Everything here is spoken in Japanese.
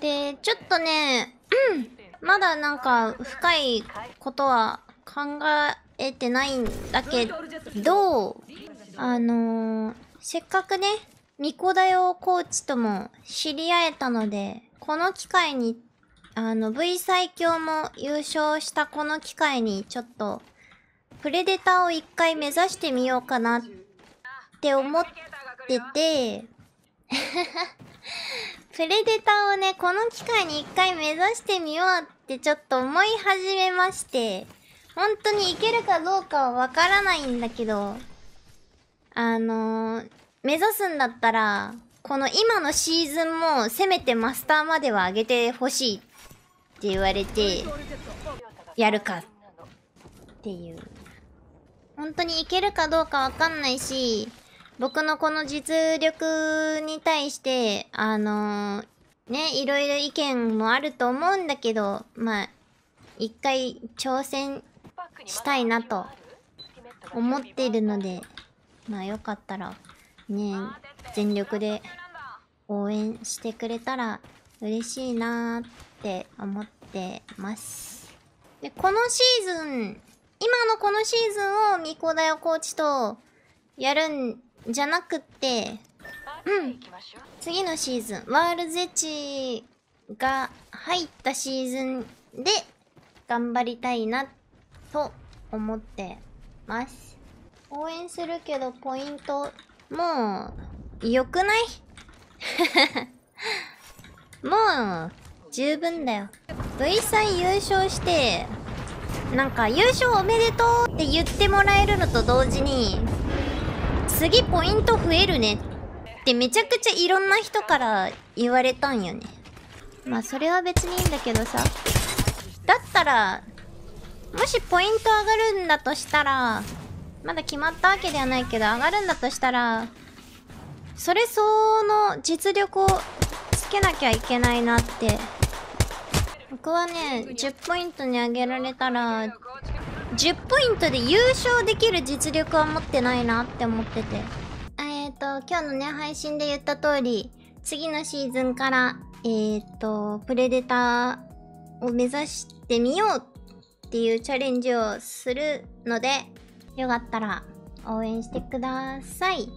で、ちょっとね、まだなんか深いことは考えてないんだけど、あのー、せっかくね、ミコダヨコーチとも知り合えたので、この機会に、あの、V 最強も優勝したこの機会に、ちょっと、プレデターを一回目指してみようかなって思ってて、プレデターをね、この機会に一回目指してみようってちょっと思い始めまして、本当にいけるかどうかはわからないんだけど、あのー、目指すんだったら、この今のシーズンもせめてマスターまでは上げてほしいって言われて、やるかっていう。本当にいけるかどうかわかんないし、僕のこの実力に対して、あのー、ね、いろいろ意見もあると思うんだけど、まあ、一回挑戦したいなと思ってるので、まあよかったら、ね、全力で応援してくれたら嬉しいなーって思ってます。で、このシーズン、今のこのシーズンをミコダヨコーチとやるんじゃなくて、うん。次のシーズン、ワールズエッが入ったシーズンで頑張りたいなと思ってます。応援するけどポイント、もう、良くない もう、十分だよ。V さん優勝して、なんか優勝おめでとうって言ってもらえるのと同時に、次ポイント増えるねってめちゃくちゃいろんな人から言われたんよねまあそれは別にいいんだけどさだったらもしポイント上がるんだとしたらまだ決まったわけではないけど上がるんだとしたらそれ相応の実力をつけなきゃいけないなって僕はね10ポイントに上げられたら10ポイントで優勝できる実力は持ってないなって思ってて。えっ、ー、と、今日のね、配信で言った通り、次のシーズンから、えっ、ー、と、プレデターを目指してみようっていうチャレンジをするので、よかったら応援してください。